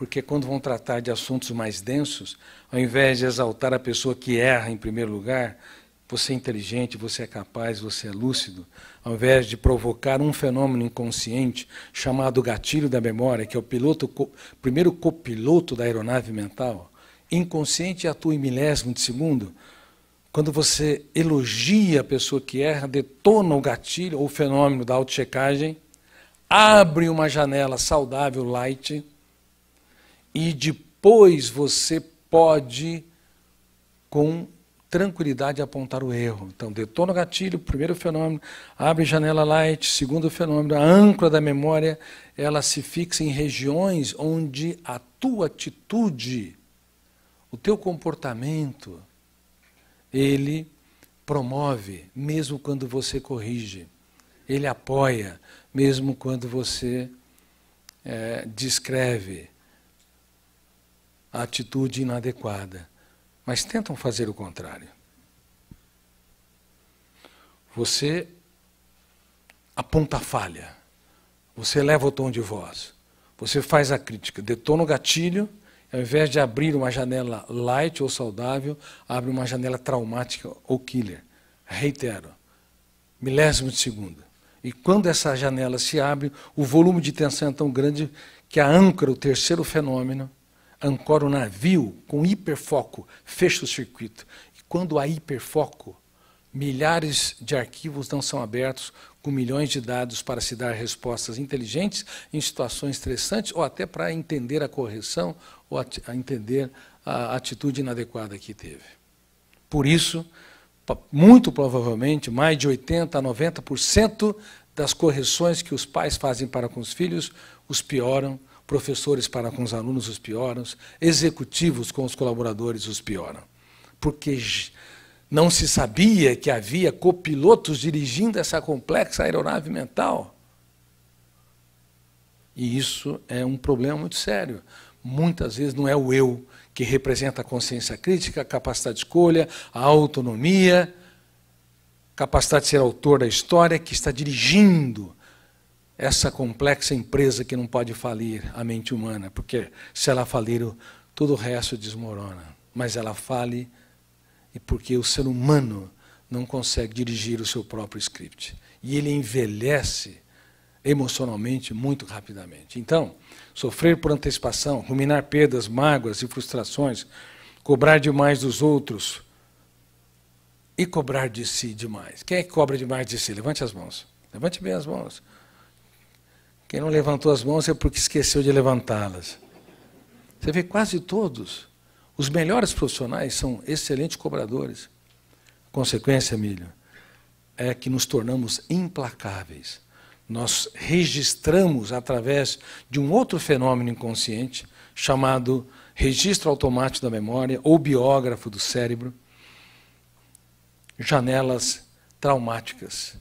porque quando vão tratar de assuntos mais densos, ao invés de exaltar a pessoa que erra em primeiro lugar, você é inteligente, você é capaz, você é lúcido, ao invés de provocar um fenômeno inconsciente chamado gatilho da memória, que é o piloto co primeiro copiloto da aeronave mental, inconsciente atua em milésimo de segundo. Quando você elogia a pessoa que erra, detona o gatilho ou o fenômeno da autochecagem, abre uma janela saudável, light, e depois você pode, com tranquilidade, apontar o erro. Então, detona o gatilho, primeiro fenômeno, abre janela light, segundo fenômeno, a âncora da memória, ela se fixa em regiões onde a tua atitude, o teu comportamento, ele promove, mesmo quando você corrige. Ele apoia, mesmo quando você é, descreve a atitude inadequada, mas tentam fazer o contrário. Você aponta a falha, você eleva o tom de voz, você faz a crítica, detona o gatilho, ao invés de abrir uma janela light ou saudável, abre uma janela traumática ou killer. Reitero, milésimo de segundo. E quando essa janela se abre, o volume de tensão é tão grande que a âncora, o terceiro fenômeno, ancora o um navio com hiperfoco, fecha o circuito. E quando há hiperfoco, milhares de arquivos não são abertos com milhões de dados para se dar respostas inteligentes em situações estressantes ou até para entender a correção ou a entender a atitude inadequada que teve. Por isso, muito provavelmente, mais de 80% a 90% das correções que os pais fazem para com os filhos os pioram professores para com os alunos os pioram, executivos com os colaboradores os pioram. Porque não se sabia que havia copilotos dirigindo essa complexa aeronave mental. E isso é um problema muito sério. Muitas vezes não é o eu que representa a consciência crítica, a capacidade de escolha, a autonomia, capacidade de ser autor da história que está dirigindo essa complexa empresa que não pode falir a mente humana, porque se ela falir, todo o resto desmorona. Mas ela fale e porque o ser humano não consegue dirigir o seu próprio script. E ele envelhece emocionalmente muito rapidamente. Então, sofrer por antecipação, ruminar perdas, mágoas e frustrações, cobrar demais dos outros e cobrar de si demais. Quem é que cobra demais de si? Levante as mãos. Levante bem as mãos. Quem não levantou as mãos é porque esqueceu de levantá-las. Você vê quase todos. Os melhores profissionais são excelentes cobradores. A consequência, Emílio, é que nos tornamos implacáveis. Nós registramos através de um outro fenômeno inconsciente, chamado registro automático da memória ou biógrafo do cérebro, janelas traumáticas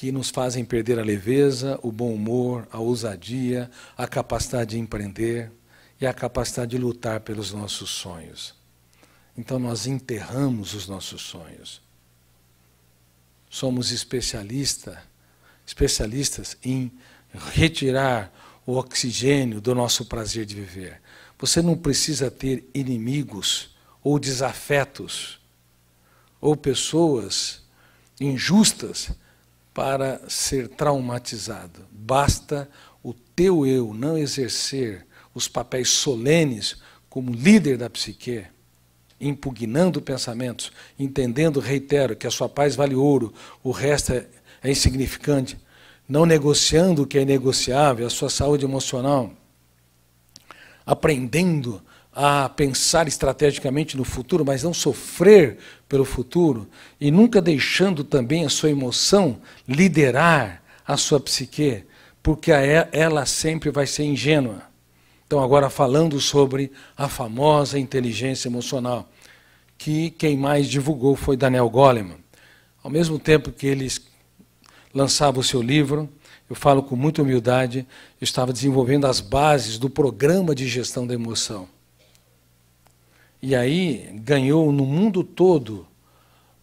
que nos fazem perder a leveza, o bom humor, a ousadia, a capacidade de empreender e a capacidade de lutar pelos nossos sonhos. Então nós enterramos os nossos sonhos. Somos especialista, especialistas em retirar o oxigênio do nosso prazer de viver. Você não precisa ter inimigos ou desafetos ou pessoas injustas para ser traumatizado. Basta o teu eu não exercer os papéis solenes como líder da psique, impugnando pensamentos, entendendo, reitero, que a sua paz vale ouro, o resto é, insignificante, não negociando o que é negociável, a sua saúde emocional, aprendendo a pensar estrategicamente no futuro, mas não sofrer pelo futuro, e nunca deixando também a sua emoção liderar a sua psique, porque ela sempre vai ser ingênua. Então, agora falando sobre a famosa inteligência emocional, que quem mais divulgou foi Daniel Goleman. Ao mesmo tempo que ele lançava o seu livro, eu falo com muita humildade, eu estava desenvolvendo as bases do programa de gestão da emoção. E aí ganhou no mundo todo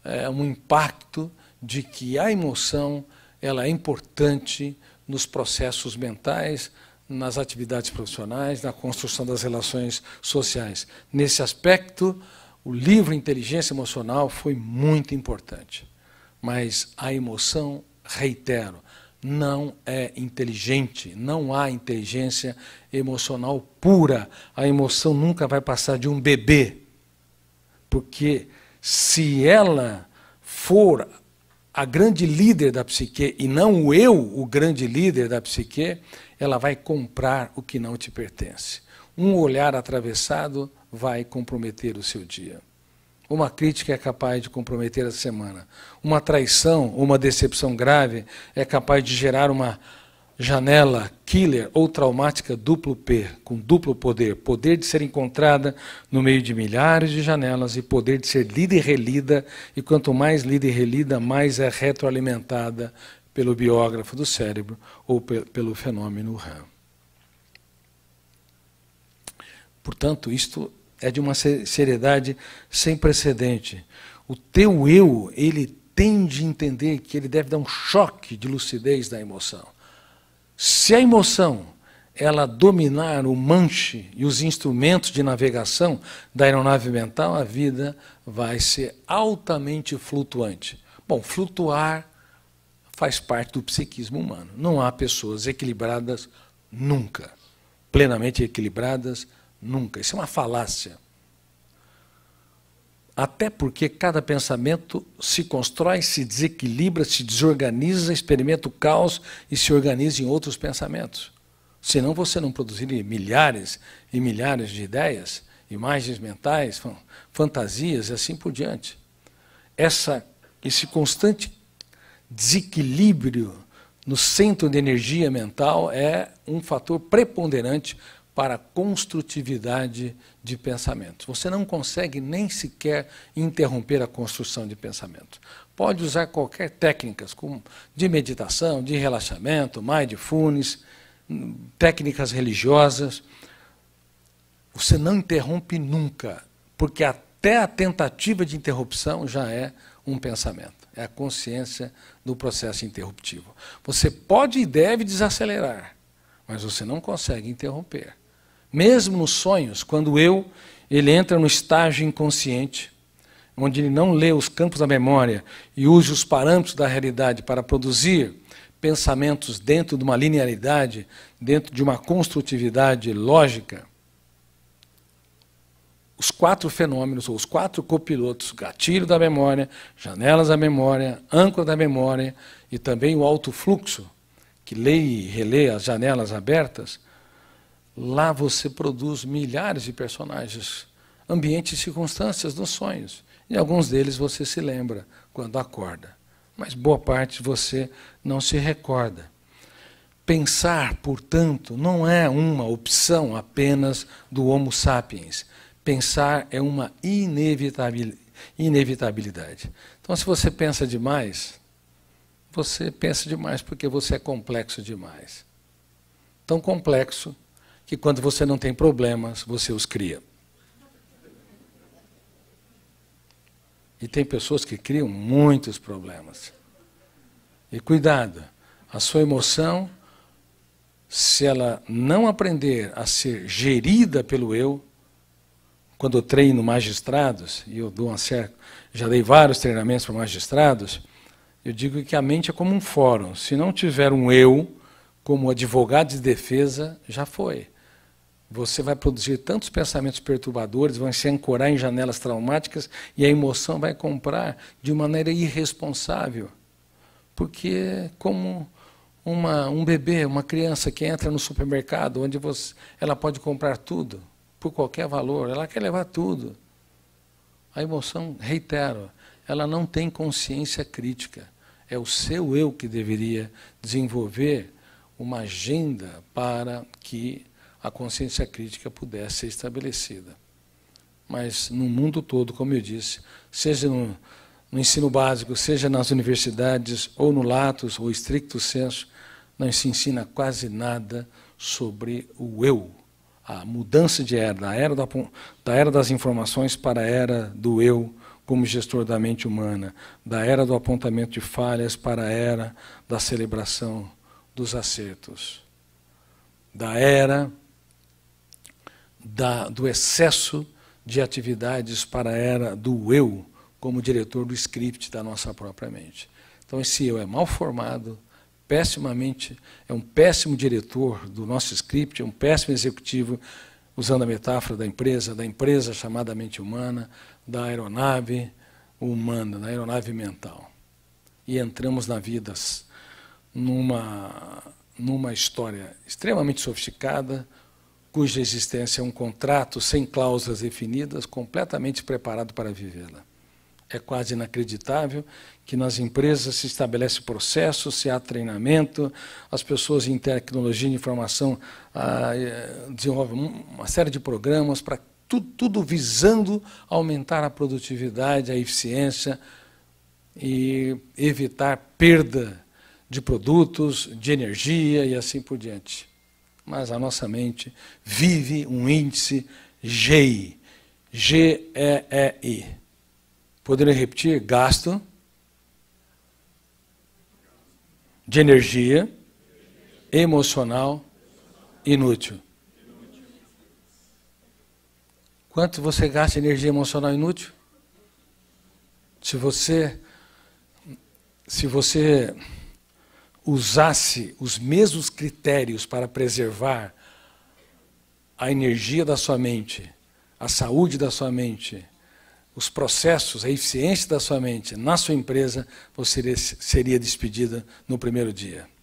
é, um impacto de que a emoção ela é importante nos processos mentais, nas atividades profissionais, na construção das relações sociais. Nesse aspecto, o livro Inteligência Emocional foi muito importante. Mas a emoção, reitero, não é inteligente, não há inteligência emocional pura. A emoção nunca vai passar de um bebê. Porque se ela for a grande líder da psique e não o eu, o grande líder da psique, ela vai comprar o que não te pertence. Um olhar atravessado vai comprometer o seu dia. Uma crítica é capaz de comprometer a semana. Uma traição, uma decepção grave é capaz de gerar uma janela killer ou traumática duplo P, com duplo poder, poder de ser encontrada no meio de milhares de janelas e poder de ser lida e relida, e quanto mais lida e relida, mais é retroalimentada pelo biógrafo do cérebro ou pe pelo fenômeno RAM. Portanto, isto é de uma seriedade sem precedente. O teu eu, ele tem de entender que ele deve dar um choque de lucidez da emoção. Se a emoção ela dominar o manche e os instrumentos de navegação da aeronave mental, a vida vai ser altamente flutuante. Bom, flutuar faz parte do psiquismo humano. Não há pessoas equilibradas nunca, plenamente equilibradas Nunca. Isso é uma falácia. Até porque cada pensamento se constrói, se desequilibra, se desorganiza, experimenta o caos e se organiza em outros pensamentos. Senão você não produziria milhares e milhares de ideias, imagens mentais, fantasias e assim por diante. Essa, esse constante desequilíbrio no centro de energia mental é um fator preponderante para a construtividade de pensamento. Você não consegue nem sequer interromper a construção de pensamento. Pode usar qualquer técnicas de meditação, de relaxamento, mindfulness, técnicas religiosas. Você não interrompe nunca, porque até a tentativa de interrupção já é um pensamento. É a consciência do processo interruptivo. Você pode e deve desacelerar, mas você não consegue interromper. Mesmo nos sonhos, quando eu ele entra no estágio inconsciente, onde ele não lê os campos da memória e usa os parâmetros da realidade para produzir pensamentos dentro de uma linearidade, dentro de uma construtividade lógica, os quatro fenômenos, ou os quatro copilotos, gatilho da memória, janelas da memória, âncora da memória e também o alto fluxo, que lê e relê as janelas abertas, Lá você produz milhares de personagens, ambientes e circunstâncias dos sonhos. E alguns deles você se lembra quando acorda, mas boa parte você não se recorda. Pensar, portanto, não é uma opção apenas do Homo sapiens. Pensar é uma inevitabilidade. Então, se você pensa demais, você pensa demais porque você é complexo demais. Tão complexo que quando você não tem problemas, você os cria. E tem pessoas que criam muitos problemas. E cuidado, a sua emoção, se ela não aprender a ser gerida pelo eu, quando eu treino magistrados, e eu dou uma certa, já dei vários treinamentos para magistrados, eu digo que a mente é como um fórum. Se não tiver um eu, como advogado de defesa, já foi. Você vai produzir tantos pensamentos perturbadores, vão se ancorar em janelas traumáticas e a emoção vai comprar de maneira irresponsável. Porque, é como uma, um bebê, uma criança que entra no supermercado, onde você, ela pode comprar tudo, por qualquer valor, ela quer levar tudo. A emoção, reitero, ela não tem consciência crítica. É o seu eu que deveria desenvolver uma agenda para que a consciência crítica pudesse ser estabelecida. Mas no mundo todo, como eu disse, seja no, no ensino básico, seja nas universidades, ou no latus, ou estricto senso, não se ensina quase nada sobre o eu, a mudança de era, da era, da, da era das informações para a era do eu, como gestor da mente humana, da era do apontamento de falhas para a era da celebração dos acertos, da era da, do excesso de atividades para a era do eu, como diretor do script da nossa própria mente. Então, esse eu é mal formado, pessimamente, é um péssimo diretor do nosso script, é um péssimo executivo, usando a metáfora da empresa, da empresa chamada mente humana, da aeronave humana, da aeronave mental. E entramos na vida numa, numa história extremamente sofisticada, cuja existência é um contrato sem cláusulas definidas, completamente preparado para vivê-la. É quase inacreditável que nas empresas se estabelece processo, se há treinamento, as pessoas em tecnologia de informação ah, eh, desenvolvem uma série de programas para tudo, tudo visando aumentar a produtividade, a eficiência e evitar perda de produtos, de energia e assim por diante mas a nossa mente vive um índice G, G-E-E-I. Poderia repetir? Gasto de energia emocional inútil. Quanto você gasta de energia emocional inútil? Se você se você usasse os mesmos critérios para preservar a energia da sua mente, a saúde da sua mente, os processos, a eficiência da sua mente na sua empresa, você seria despedida no primeiro dia.